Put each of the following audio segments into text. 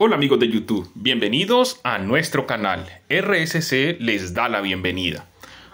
Hola amigos de YouTube, bienvenidos a nuestro canal. RSC les da la bienvenida.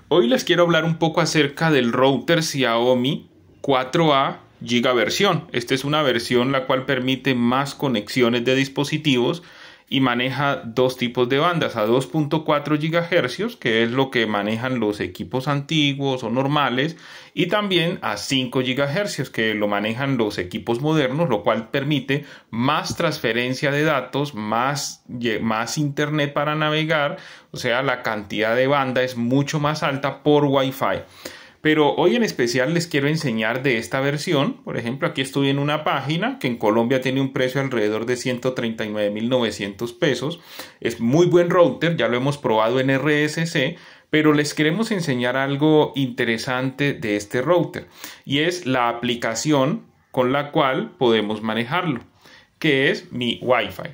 Hoy les quiero hablar un poco acerca del router Xiaomi 4A Giga versión. Esta es una versión la cual permite más conexiones de dispositivos y maneja dos tipos de bandas, a 2.4 GHz, que es lo que manejan los equipos antiguos o normales, y también a 5 GHz, que lo manejan los equipos modernos, lo cual permite más transferencia de datos, más, más internet para navegar, o sea, la cantidad de banda es mucho más alta por Wi-Fi. Pero hoy en especial les quiero enseñar de esta versión. Por ejemplo, aquí estoy en una página que en Colombia tiene un precio alrededor de 139.900 pesos. Es muy buen router, ya lo hemos probado en RSC, pero les queremos enseñar algo interesante de este router y es la aplicación con la cual podemos manejarlo, que es mi Wi-Fi.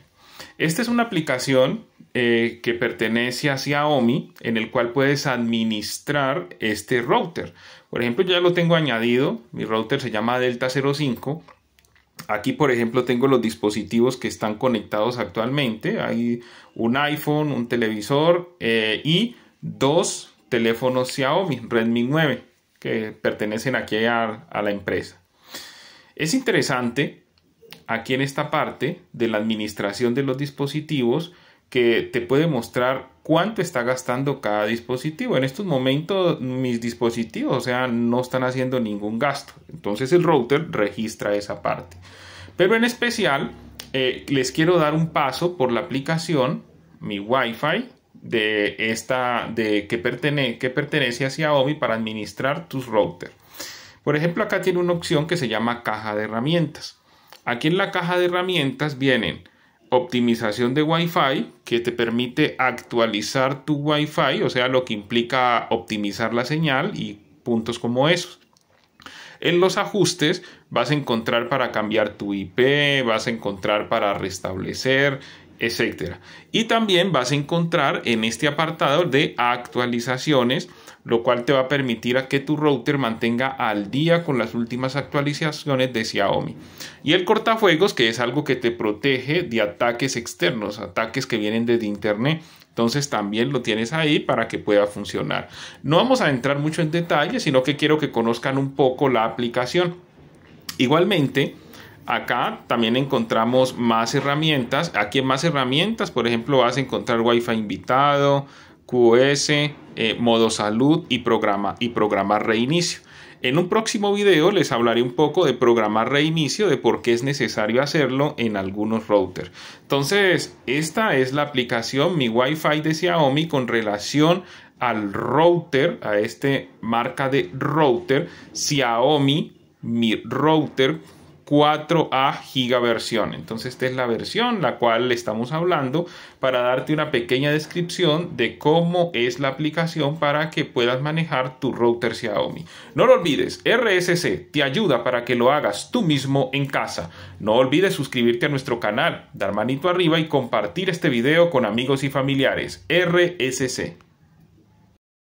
Esta es una aplicación eh, que pertenece a Xiaomi en el cual puedes administrar este router. Por ejemplo, ya lo tengo añadido, mi router se llama Delta 05. Aquí, por ejemplo, tengo los dispositivos que están conectados actualmente. Hay un iPhone, un televisor eh, y dos teléfonos Xiaomi Redmi 9 que pertenecen aquí a, a la empresa. Es interesante aquí en esta parte de la administración de los dispositivos que te puede mostrar cuánto está gastando cada dispositivo. En estos momentos mis dispositivos, o sea, no están haciendo ningún gasto. Entonces el router registra esa parte. Pero en especial eh, les quiero dar un paso por la aplicación mi Wi-Fi de esta de que, que pertenece a Xiaomi para administrar tus routers. Por ejemplo, acá tiene una opción que se llama caja de herramientas. Aquí en la caja de herramientas vienen optimización de Wi-Fi que te permite actualizar tu Wi-Fi, o sea, lo que implica optimizar la señal y puntos como esos. En los ajustes vas a encontrar para cambiar tu IP, vas a encontrar para restablecer etc. Y también vas a encontrar en este apartado de actualizaciones, lo cual te va a permitir a que tu router mantenga al día con las últimas actualizaciones de Xiaomi. Y el cortafuegos, que es algo que te protege de ataques externos, ataques que vienen desde internet. Entonces también lo tienes ahí para que pueda funcionar. No vamos a entrar mucho en detalle, sino que quiero que conozcan un poco la aplicación. Igualmente, Acá también encontramos más herramientas. Aquí en más herramientas, por ejemplo, vas a encontrar Wi-Fi invitado, QS, eh, modo salud y programa, y programar reinicio. En un próximo video les hablaré un poco de programar reinicio, de por qué es necesario hacerlo en algunos routers. Entonces, esta es la aplicación Mi Wi-Fi de Xiaomi con relación al router, a este marca de router Xiaomi Mi Router 4A giga versión Entonces esta es la versión la cual le estamos hablando para darte una pequeña descripción de cómo es la aplicación para que puedas manejar tu router Xiaomi. No lo olvides, RSC te ayuda para que lo hagas tú mismo en casa. No olvides suscribirte a nuestro canal, dar manito arriba y compartir este video con amigos y familiares. RSC.